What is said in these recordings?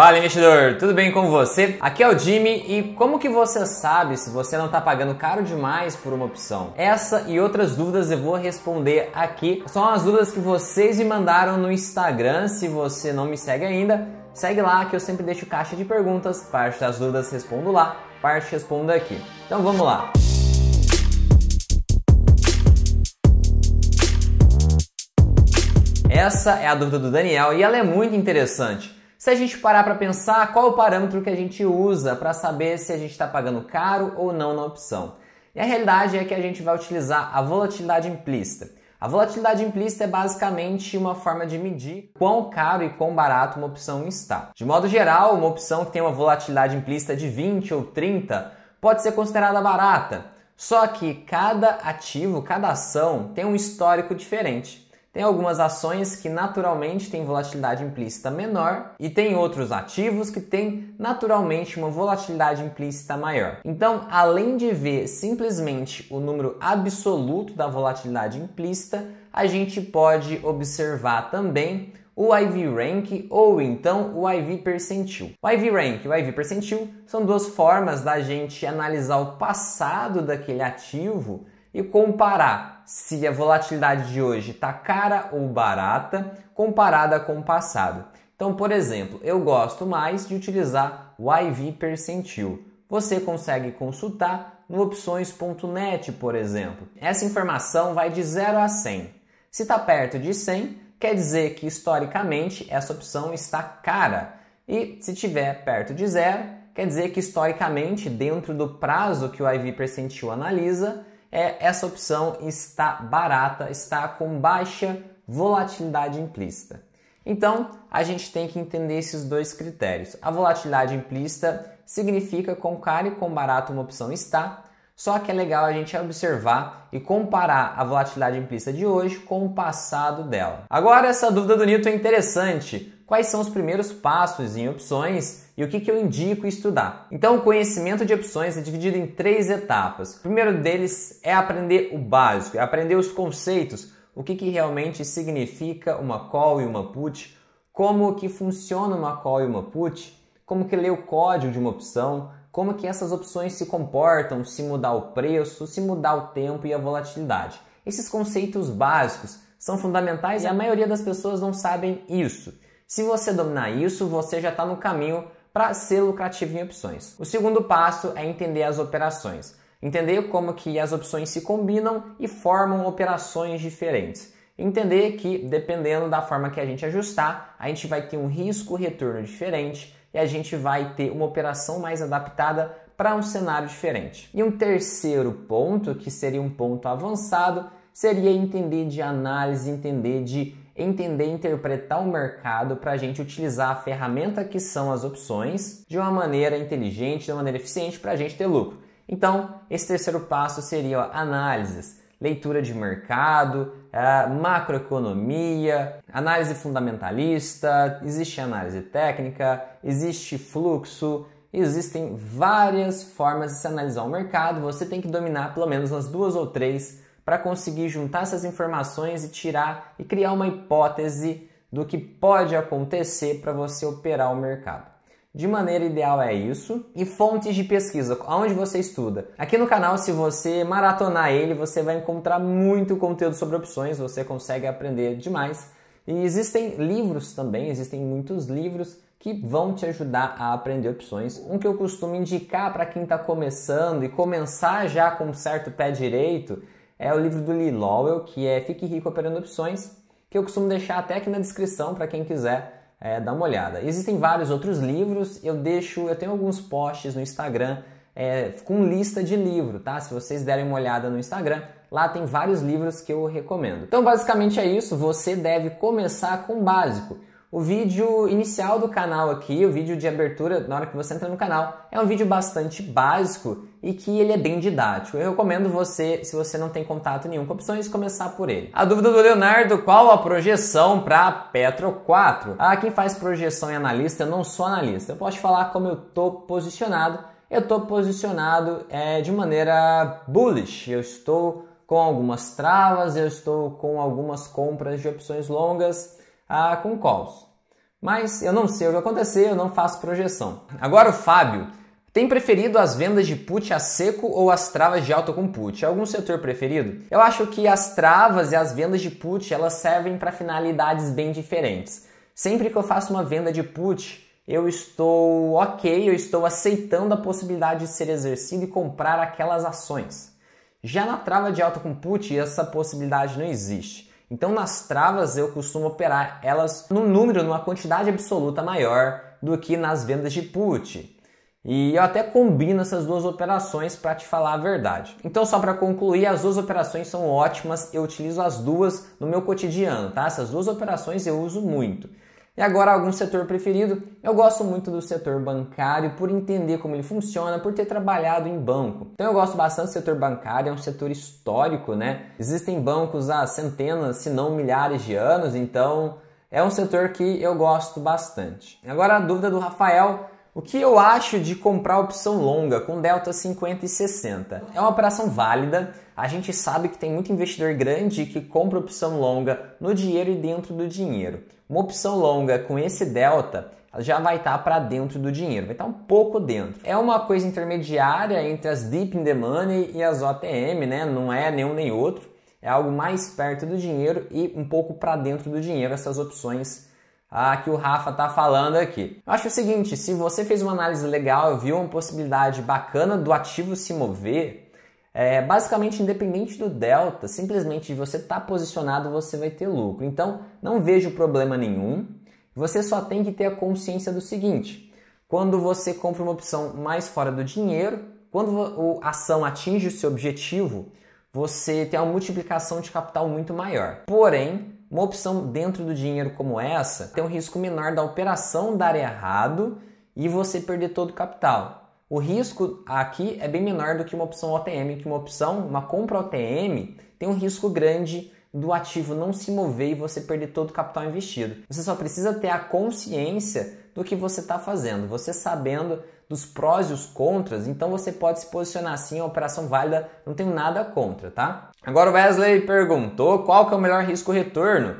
Fala investidor, tudo bem com você? Aqui é o Jimmy e como que você sabe se você não está pagando caro demais por uma opção? Essa e outras dúvidas eu vou responder aqui. São as dúvidas que vocês me mandaram no Instagram, se você não me segue ainda, segue lá que eu sempre deixo caixa de perguntas, parte das dúvidas respondo lá, parte respondo aqui. Então vamos lá. Essa é a dúvida do Daniel e ela é muito interessante se a gente parar para pensar, qual é o parâmetro que a gente usa para saber se a gente está pagando caro ou não na opção? E a realidade é que a gente vai utilizar a volatilidade implícita. A volatilidade implícita é basicamente uma forma de medir quão caro e quão barato uma opção está. De modo geral, uma opção que tem uma volatilidade implícita de 20 ou 30 pode ser considerada barata. Só que cada ativo, cada ação tem um histórico diferente. Tem algumas ações que naturalmente têm volatilidade implícita menor e tem outros ativos que têm naturalmente uma volatilidade implícita maior. Então, além de ver simplesmente o número absoluto da volatilidade implícita, a gente pode observar também o IV Rank ou então o IV Percentil. O IV Rank e o IV Percentil são duas formas da gente analisar o passado daquele ativo e comparar se a volatilidade de hoje está cara ou barata comparada com o passado. Então, por exemplo, eu gosto mais de utilizar o IV percentil. Você consegue consultar no opções.net, por exemplo. Essa informação vai de 0 a 100. Se está perto de 100, quer dizer que historicamente essa opção está cara. E se tiver perto de zero, quer dizer que historicamente, dentro do prazo que o IV percentil analisa, é, essa opção está barata, está com baixa volatilidade implícita. Então, a gente tem que entender esses dois critérios. A volatilidade implícita significa quão caro e quão barato uma opção está, só que é legal a gente observar e comparar a volatilidade implícita de hoje com o passado dela. Agora, essa dúvida do Newton é interessante, quais são os primeiros passos em opções e o que, que eu indico estudar. Então, o conhecimento de opções é dividido em três etapas. O primeiro deles é aprender o básico, é aprender os conceitos, o que, que realmente significa uma call e uma put, como que funciona uma call e uma put, como que lê o código de uma opção, como que essas opções se comportam, se mudar o preço, se mudar o tempo e a volatilidade. Esses conceitos básicos são fundamentais e a maioria das pessoas não sabem isso. Se você dominar isso, você já está no caminho para ser lucrativo em opções. O segundo passo é entender as operações. Entender como que as opções se combinam e formam operações diferentes. Entender que, dependendo da forma que a gente ajustar, a gente vai ter um risco-retorno diferente e a gente vai ter uma operação mais adaptada para um cenário diferente. E um terceiro ponto, que seria um ponto avançado, seria entender de análise, entender de entender e interpretar o mercado para a gente utilizar a ferramenta que são as opções de uma maneira inteligente, de uma maneira eficiente para a gente ter lucro. Então, esse terceiro passo seria ó, análises, leitura de mercado, é, macroeconomia, análise fundamentalista, existe análise técnica, existe fluxo, existem várias formas de se analisar o mercado. Você tem que dominar pelo menos as duas ou três para conseguir juntar essas informações e tirar e criar uma hipótese do que pode acontecer para você operar o mercado. De maneira ideal é isso. E fontes de pesquisa, aonde você estuda. Aqui no canal, se você maratonar ele, você vai encontrar muito conteúdo sobre opções, você consegue aprender demais. E existem livros também, existem muitos livros que vão te ajudar a aprender opções. Um que eu costumo indicar para quem está começando e começar já com um certo pé direito é o livro do Lee Lowell, que é Fique Rico Operando Opções, que eu costumo deixar até aqui na descrição para quem quiser é, dar uma olhada. Existem vários outros livros, eu deixo, eu tenho alguns posts no Instagram é, com lista de livro, tá? Se vocês derem uma olhada no Instagram, lá tem vários livros que eu recomendo. Então, basicamente é isso, você deve começar com o básico. O vídeo inicial do canal aqui, o vídeo de abertura, na hora que você entra no canal, é um vídeo bastante básico e que ele é bem didático. Eu recomendo você, se você não tem contato nenhum com opções, começar por ele. A dúvida do Leonardo, qual a projeção para Petro 4? Ah, quem faz projeção é analista, eu não sou analista. Eu posso falar como eu estou posicionado. Eu estou posicionado é, de maneira bullish. Eu estou com algumas travas, eu estou com algumas compras de opções longas ah, com calls. Mas eu não sei o que acontecer, eu não faço projeção. Agora o Fábio tem preferido as vendas de put a seco ou as travas de alta com put? Algum setor preferido? Eu acho que as travas e as vendas de put elas servem para finalidades bem diferentes. Sempre que eu faço uma venda de put, eu estou ok, eu estou aceitando a possibilidade de ser exercido e comprar aquelas ações. Já na trava de alta com put, essa possibilidade não existe. Então, nas travas, eu costumo operar elas num número, numa quantidade absoluta maior do que nas vendas de put. E eu até combino essas duas operações para te falar a verdade. Então, só para concluir, as duas operações são ótimas, eu utilizo as duas no meu cotidiano, tá? Essas duas operações eu uso muito. E agora, algum setor preferido? Eu gosto muito do setor bancário por entender como ele funciona, por ter trabalhado em banco. Então, eu gosto bastante do setor bancário, é um setor histórico, né? Existem bancos há centenas, se não milhares de anos, então é um setor que eu gosto bastante. Agora, a dúvida do Rafael. O que eu acho de comprar opção longa com delta 50 e 60? É uma operação válida. A gente sabe que tem muito investidor grande que compra opção longa no dinheiro e dentro do dinheiro. Uma opção longa com esse delta já vai estar tá para dentro do dinheiro, vai estar tá um pouco dentro. É uma coisa intermediária entre as deep in the money e as OTM, né? Não é nenhum nem outro. É algo mais perto do dinheiro e um pouco para dentro do dinheiro essas opções ah, que o Rafa tá falando aqui. Eu acho o seguinte, se você fez uma análise legal, viu uma possibilidade bacana do ativo se mover, é, basicamente, independente do delta, simplesmente de você estar tá posicionado, você vai ter lucro. Então, não vejo problema nenhum. Você só tem que ter a consciência do seguinte: quando você compra uma opção mais fora do dinheiro, quando a ação atinge o seu objetivo, você tem uma multiplicação de capital muito maior. Porém, uma opção dentro do dinheiro como essa tem um risco menor da operação dar errado e você perder todo o capital. O risco aqui é bem menor do que uma opção OTM, que uma opção, uma compra OTM, tem um risco grande do ativo não se mover e você perder todo o capital investido. Você só precisa ter a consciência do que você está fazendo, você sabendo dos prós e os contras, então você pode se posicionar assim, é a operação válida, não tenho nada contra, tá? Agora o Wesley perguntou qual que é o melhor risco retorno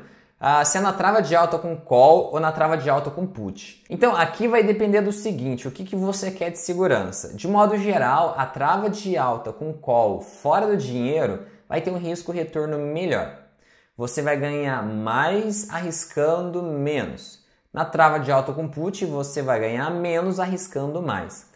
se é na trava de alta com call ou na trava de alta com put. Então aqui vai depender do seguinte: o que, que você quer de segurança? De modo geral, a trava de alta com call fora do dinheiro vai ter um risco retorno melhor. Você vai ganhar mais arriscando menos. Na trava de alta com put, você vai ganhar menos arriscando mais.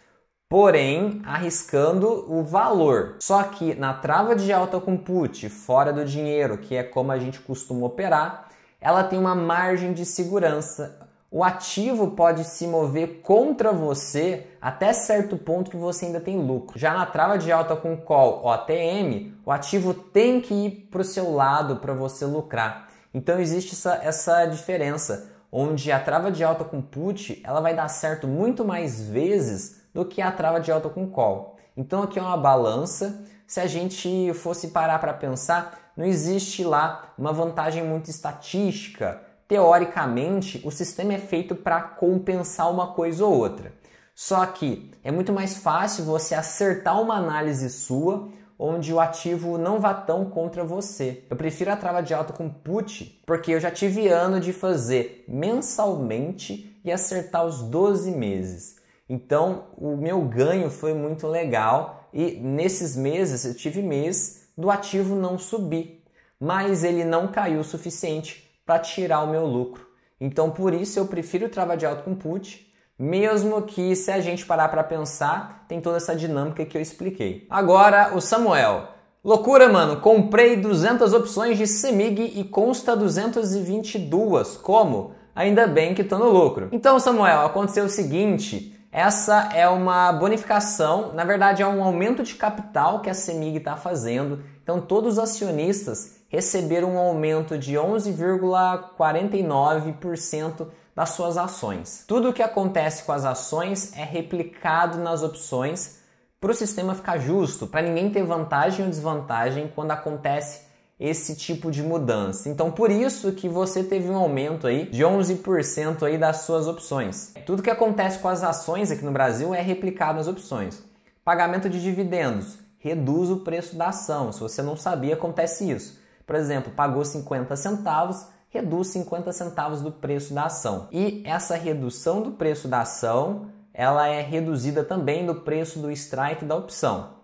Porém, arriscando o valor. Só que na trava de alta com put, fora do dinheiro, que é como a gente costuma operar, ela tem uma margem de segurança. O ativo pode se mover contra você até certo ponto que você ainda tem lucro. Já na trava de alta com call OTM, o ativo tem que ir para o seu lado para você lucrar. Então existe essa, essa diferença, onde a trava de alta com put ela vai dar certo muito mais vezes do que a trava de alta com call. Então aqui é uma balança. Se a gente fosse parar para pensar, não existe lá uma vantagem muito estatística. Teoricamente, o sistema é feito para compensar uma coisa ou outra. Só que é muito mais fácil você acertar uma análise sua onde o ativo não vá tão contra você. Eu prefiro a trava de alta com put, porque eu já tive ano de fazer mensalmente e acertar os 12 meses. Então, o meu ganho foi muito legal e nesses meses eu tive mês do ativo não subir, mas ele não caiu o suficiente para tirar o meu lucro. Então, por isso, eu prefiro trabalhar de alto com put, mesmo que se a gente parar para pensar, tem toda essa dinâmica que eu expliquei. Agora, o Samuel. Loucura, mano. Comprei 200 opções de Semig e consta 222. Como? Ainda bem que tô no lucro. Então, Samuel, aconteceu o seguinte, essa é uma bonificação, na verdade é um aumento de capital que a CEMIG está fazendo. Então todos os acionistas receberam um aumento de 11,49% das suas ações. Tudo o que acontece com as ações é replicado nas opções para o sistema ficar justo, para ninguém ter vantagem ou desvantagem quando acontece esse tipo de mudança. Então, por isso que você teve um aumento aí de 11% aí das suas opções. Tudo que acontece com as ações aqui no Brasil é replicado nas opções. Pagamento de dividendos reduz o preço da ação. Se você não sabia, acontece isso. Por exemplo, pagou 50 centavos, reduz 50 centavos do preço da ação. E essa redução do preço da ação, ela é reduzida também do preço do strike da opção.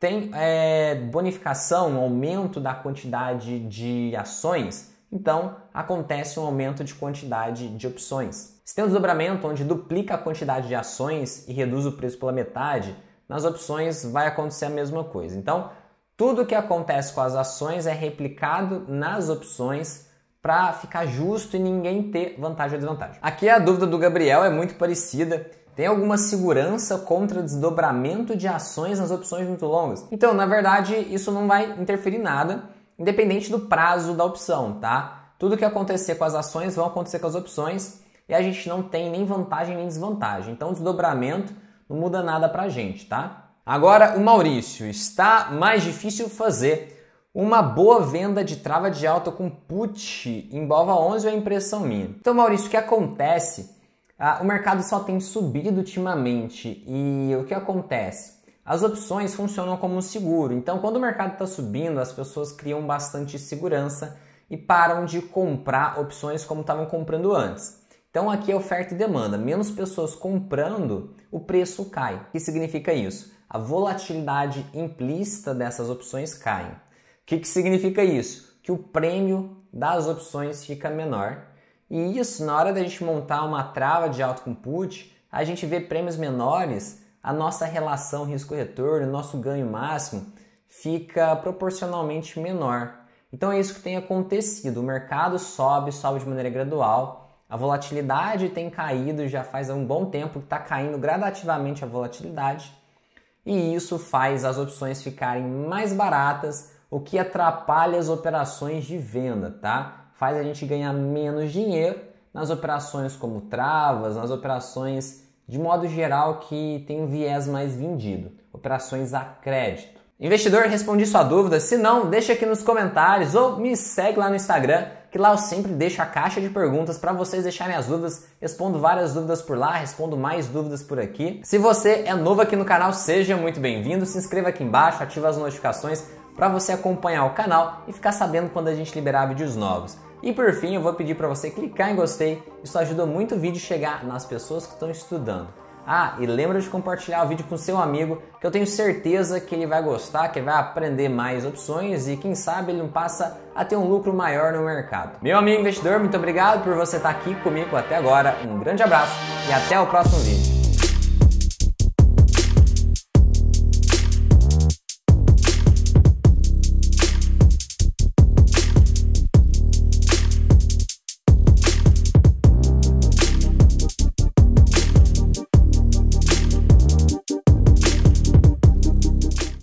Tem é, bonificação, aumento da quantidade de ações, então acontece um aumento de quantidade de opções. Se tem um desdobramento onde duplica a quantidade de ações e reduz o preço pela metade, nas opções vai acontecer a mesma coisa. Então, tudo que acontece com as ações é replicado nas opções para ficar justo e ninguém ter vantagem ou desvantagem. Aqui a dúvida do Gabriel é muito parecida tem alguma segurança contra desdobramento de ações nas opções muito longas? Então, na verdade, isso não vai interferir nada, independente do prazo da opção, tá? Tudo que acontecer com as ações vão acontecer com as opções e a gente não tem nem vantagem nem desvantagem. Então, desdobramento não muda nada pra gente, tá? Agora, o Maurício, está mais difícil fazer uma boa venda de trava de alta com put em Bova 11 é impressão minha? Então, Maurício, o que acontece ah, o mercado só tem subido ultimamente e o que acontece? As opções funcionam como um seguro, então quando o mercado está subindo, as pessoas criam bastante segurança e param de comprar opções como estavam comprando antes. Então aqui é oferta e demanda, menos pessoas comprando, o preço cai. O que significa isso? A volatilidade implícita dessas opções cai. O que, que significa isso? Que o prêmio das opções fica menor e isso, na hora da gente montar uma trava de alto input, a gente vê prêmios menores, a nossa relação risco-retorno, nosso ganho máximo fica proporcionalmente menor. Então é isso que tem acontecido. O mercado sobe, sobe de maneira gradual. A volatilidade tem caído já faz um bom tempo, está caindo gradativamente a volatilidade. E isso faz as opções ficarem mais baratas, o que atrapalha as operações de venda, tá? faz a gente ganhar menos dinheiro nas operações como travas, nas operações de modo geral que tem um viés mais vendido, operações a crédito. Investidor, respondi sua dúvida. Se não, deixa aqui nos comentários ou me segue lá no Instagram, que lá eu sempre deixo a caixa de perguntas para vocês deixarem as dúvidas. Respondo várias dúvidas por lá, respondo mais dúvidas por aqui. Se você é novo aqui no canal, seja muito bem-vindo. Se inscreva aqui embaixo, ativa as notificações para você acompanhar o canal e ficar sabendo quando a gente liberar vídeos novos. E por fim, eu vou pedir para você clicar em gostei, isso ajuda muito o vídeo chegar nas pessoas que estão estudando. Ah, e lembra de compartilhar o vídeo com seu amigo, que eu tenho certeza que ele vai gostar, que vai aprender mais opções e quem sabe ele não passa a ter um lucro maior no mercado. Meu amigo investidor, muito obrigado por você estar aqui comigo até agora. Um grande abraço e até o próximo vídeo.